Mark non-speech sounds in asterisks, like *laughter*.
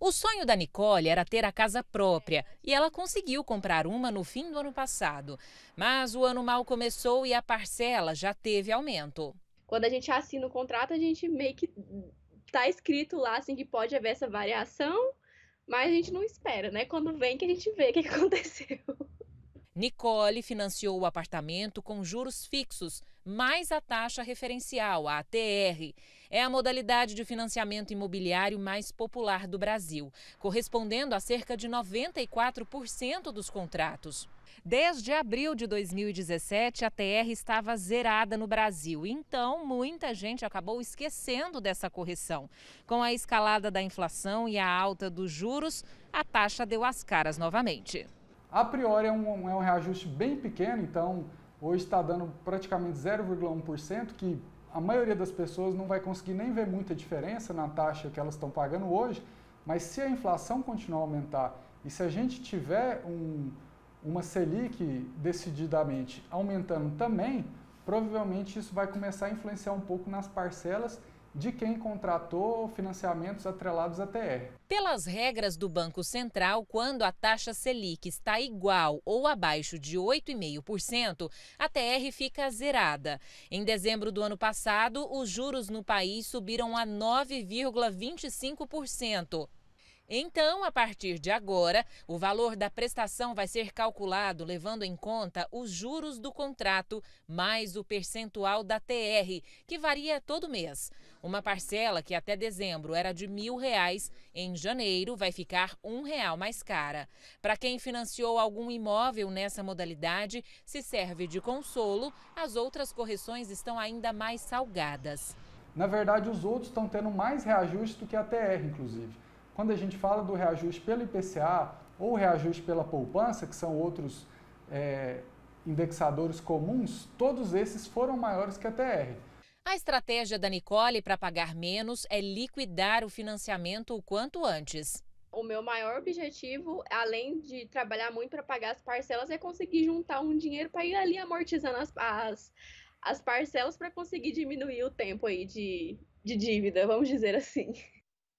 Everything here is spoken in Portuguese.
O sonho da Nicole era ter a casa própria e ela conseguiu comprar uma no fim do ano passado. Mas o ano mal começou e a parcela já teve aumento. Quando a gente assina o contrato, a gente meio que tá escrito lá assim que pode haver essa variação, mas a gente não espera, né? Quando vem que a gente vê o que *laughs* aconteceu. Nicole financiou o apartamento com juros fixos, mais a taxa referencial, a ATR. É a modalidade de financiamento imobiliário mais popular do Brasil, correspondendo a cerca de 94% dos contratos. Desde abril de 2017, a TR estava zerada no Brasil, então muita gente acabou esquecendo dessa correção. Com a escalada da inflação e a alta dos juros, a taxa deu as caras novamente. A priori é um, é um reajuste bem pequeno, então hoje está dando praticamente 0,1%, que a maioria das pessoas não vai conseguir nem ver muita diferença na taxa que elas estão pagando hoje, mas se a inflação continuar a aumentar e se a gente tiver um, uma Selic decididamente aumentando também, provavelmente isso vai começar a influenciar um pouco nas parcelas de quem contratou financiamentos atrelados à TR. Pelas regras do Banco Central, quando a taxa Selic está igual ou abaixo de 8,5%, a TR fica zerada. Em dezembro do ano passado, os juros no país subiram a 9,25%. Então, a partir de agora, o valor da prestação vai ser calculado levando em conta os juros do contrato mais o percentual da TR, que varia todo mês. Uma parcela que até dezembro era de mil reais, em janeiro vai ficar um real mais cara. Para quem financiou algum imóvel nessa modalidade, se serve de consolo, as outras correções estão ainda mais salgadas. Na verdade, os outros estão tendo mais reajuste do que a TR, inclusive. Quando a gente fala do reajuste pelo IPCA ou reajuste pela poupança, que são outros é, indexadores comuns, todos esses foram maiores que a TR. A estratégia da Nicole para pagar menos é liquidar o financiamento o quanto antes. O meu maior objetivo, além de trabalhar muito para pagar as parcelas, é conseguir juntar um dinheiro para ir ali amortizando as, as, as parcelas para conseguir diminuir o tempo aí de, de dívida, vamos dizer assim.